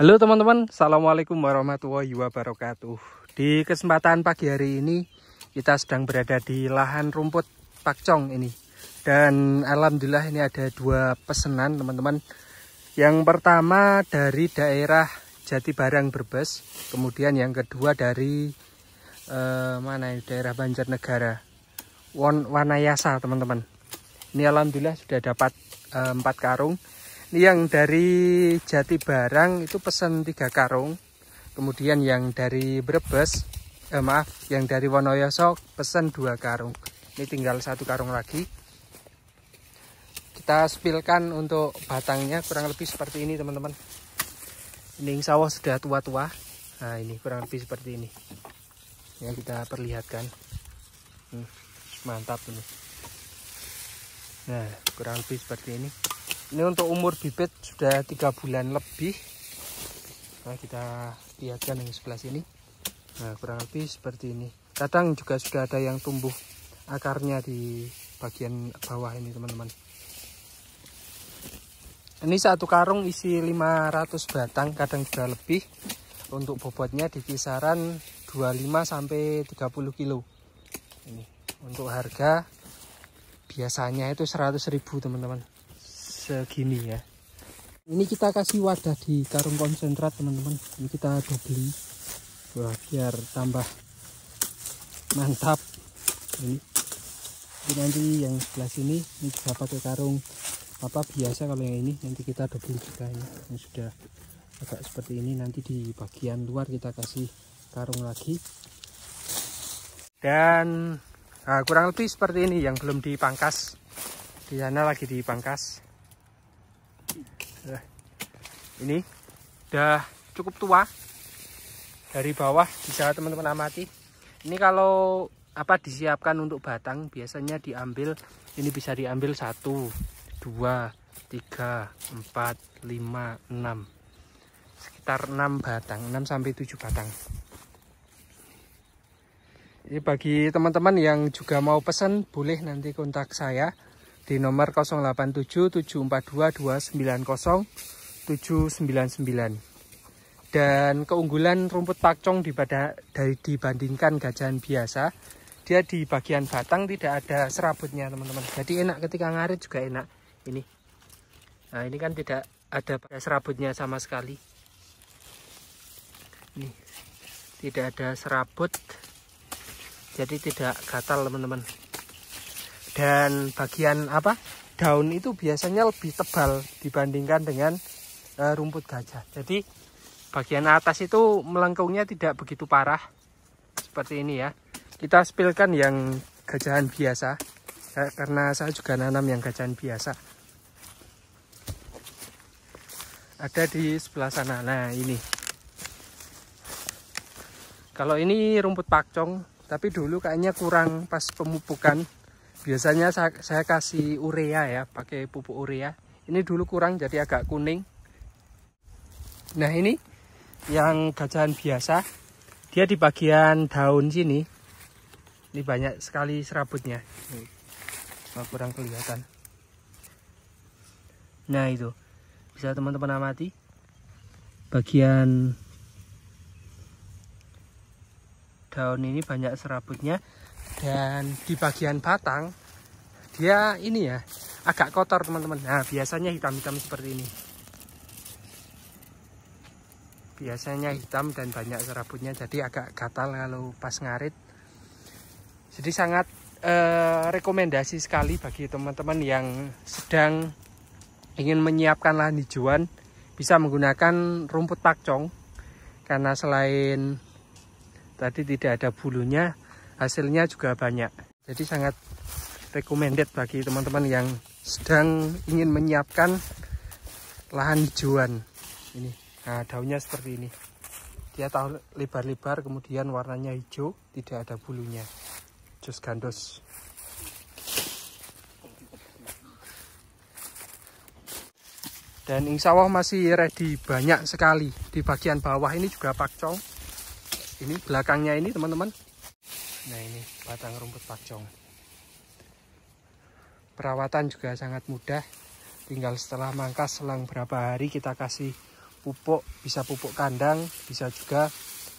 Halo teman-teman, Assalamualaikum warahmatullahi wabarakatuh Di kesempatan pagi hari ini Kita sedang berada di lahan rumput pakcong ini Dan Alhamdulillah ini ada dua pesanan teman-teman Yang pertama dari daerah Jati Barang Brebes Kemudian yang kedua dari eh, mana daerah Banjarnegara Won Wanayasa teman-teman Ini Alhamdulillah sudah dapat eh, 4 karung ini yang dari Jati Barang itu pesan tiga karung. Kemudian yang dari Brebes, eh, maaf, yang dari Wonoyoso pesan dua karung. Ini tinggal satu karung lagi. Kita spilkan untuk batangnya kurang lebih seperti ini teman-teman. Ini sawah sudah tua-tua. Nah ini kurang lebih seperti ini. Yang kita perlihatkan. Hmm, mantap ini. Nah kurang lebih seperti ini ini untuk umur bibit sudah tiga bulan lebih nah kita lihatkan yang sebelah sini nah kurang lebih seperti ini kadang juga sudah ada yang tumbuh akarnya di bagian bawah ini teman-teman ini satu karung isi 500 batang kadang juga lebih untuk bobotnya di kisaran 25 sampai 30 kilo ini untuk harga biasanya itu 100.000 teman-teman segini ya ini kita kasih wadah di karung konsentrat teman-teman ini kita double Wah, biar tambah mantap ini ini nanti yang sebelah sini ini bisa pakai karung apa biasa kalau yang ini nanti kita double juga ini yang sudah agak seperti ini nanti di bagian luar kita kasih karung lagi dan nah, kurang lebih seperti ini yang belum dipangkas di sana lagi dipangkas ini udah cukup tua dari bawah bisa teman-teman amati ini kalau apa disiapkan untuk batang biasanya diambil ini bisa diambil satu dua tiga empat lima enam sekitar enam batang 6 sampai 7 batang Ini bagi teman-teman yang juga mau pesan boleh nanti kontak saya di nomor 087742290799. Dan keunggulan rumput pakcong dari dibandingkan gajahan biasa, dia di bagian batang tidak ada serabutnya teman-teman. Jadi enak ketika ngarit juga enak. Ini, nah ini kan tidak ada serabutnya sama sekali. Nih, tidak ada serabut, jadi tidak gatal teman-teman dan bagian apa daun itu biasanya lebih tebal dibandingkan dengan e, rumput gajah jadi bagian atas itu melengkungnya tidak begitu parah seperti ini ya kita spilkan yang gajahan biasa ya, karena saya juga nanam yang gajahan biasa ada di sebelah sana nah ini kalau ini rumput pakcong tapi dulu kayaknya kurang pas pemupukan biasanya saya, saya kasih urea ya pakai pupuk urea ini dulu kurang jadi agak kuning nah ini yang gajahan biasa dia di bagian daun sini ini banyak sekali serabutnya oh, kurang kelihatan nah itu bisa teman-teman amati bagian daun ini banyak serabutnya dan di bagian batang dia ini ya agak kotor teman-teman nah biasanya hitam-hitam seperti ini biasanya hitam dan banyak serabutnya jadi agak gatal kalau pas ngarit jadi sangat eh, rekomendasi sekali bagi teman-teman yang sedang ingin menyiapkan lahan hijauan bisa menggunakan rumput pakcong karena selain tadi tidak ada bulunya hasilnya juga banyak jadi sangat recommended bagi teman-teman yang sedang ingin menyiapkan lahan hijauan ini nah daunnya seperti ini dia tahu lebar-lebar kemudian warnanya hijau tidak ada bulunya jus gandos dan insya Allah masih ready banyak sekali di bagian bawah ini juga pakcong ini belakangnya ini teman-teman Nah ini batang rumput pakcong. Perawatan juga sangat mudah. Tinggal setelah mangkas selang berapa hari kita kasih pupuk. Bisa pupuk kandang, bisa juga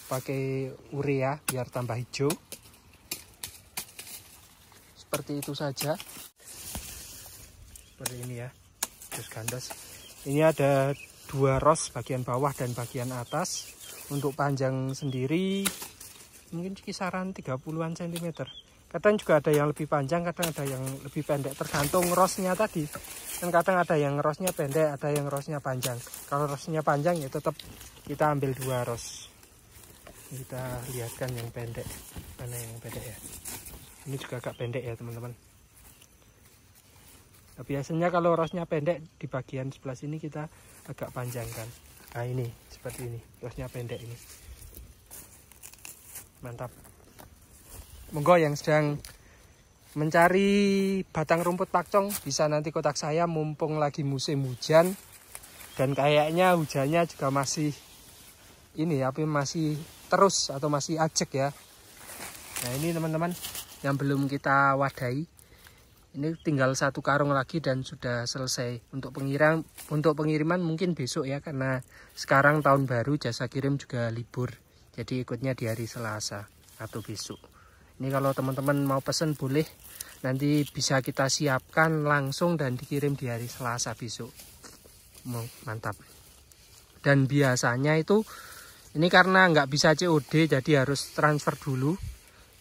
pakai urea ya, biar tambah hijau. Seperti itu saja. Seperti ini ya, terus gandas. Ini ada dua ros bagian bawah dan bagian atas. Untuk panjang sendiri mungkin kisaran 30-an cm kadang juga ada yang lebih panjang kadang ada yang lebih pendek tergantung rosnya tadi dan kadang ada yang rosnya pendek ada yang rosnya panjang kalau rosnya panjang ya tetap kita ambil dua ros kita lihatkan yang pendek mana yang pendek ya ini juga agak pendek ya teman-teman nah, biasanya kalau rosnya pendek di bagian sebelah sini kita agak panjangkan nah ini seperti ini rosnya pendek ini mantap monggo yang sedang mencari batang rumput pakcong bisa nanti kotak saya mumpung lagi musim hujan dan kayaknya hujannya juga masih ini ya, tapi masih terus atau masih ajek ya nah ini teman-teman yang belum kita wadai ini tinggal satu karung lagi dan sudah selesai untuk pengiriman untuk pengiriman mungkin besok ya karena sekarang tahun baru jasa kirim juga libur jadi ikutnya di hari Selasa atau besok ini kalau teman-teman mau pesen boleh nanti bisa kita siapkan langsung dan dikirim di hari Selasa besok mantap dan biasanya itu ini karena nggak bisa COD jadi harus transfer dulu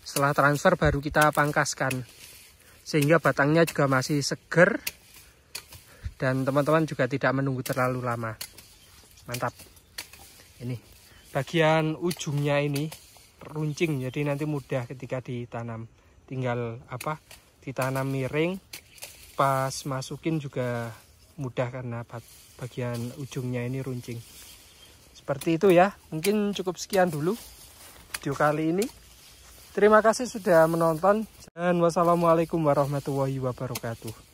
setelah transfer baru kita pangkaskan sehingga batangnya juga masih seger dan teman-teman juga tidak menunggu terlalu lama mantap ini bagian ujungnya ini runcing jadi nanti mudah ketika ditanam tinggal apa ditanam miring pas masukin juga mudah karena bagian ujungnya ini runcing seperti itu ya mungkin cukup sekian dulu video kali ini terima kasih sudah menonton dan wassalamualaikum warahmatullahi wabarakatuh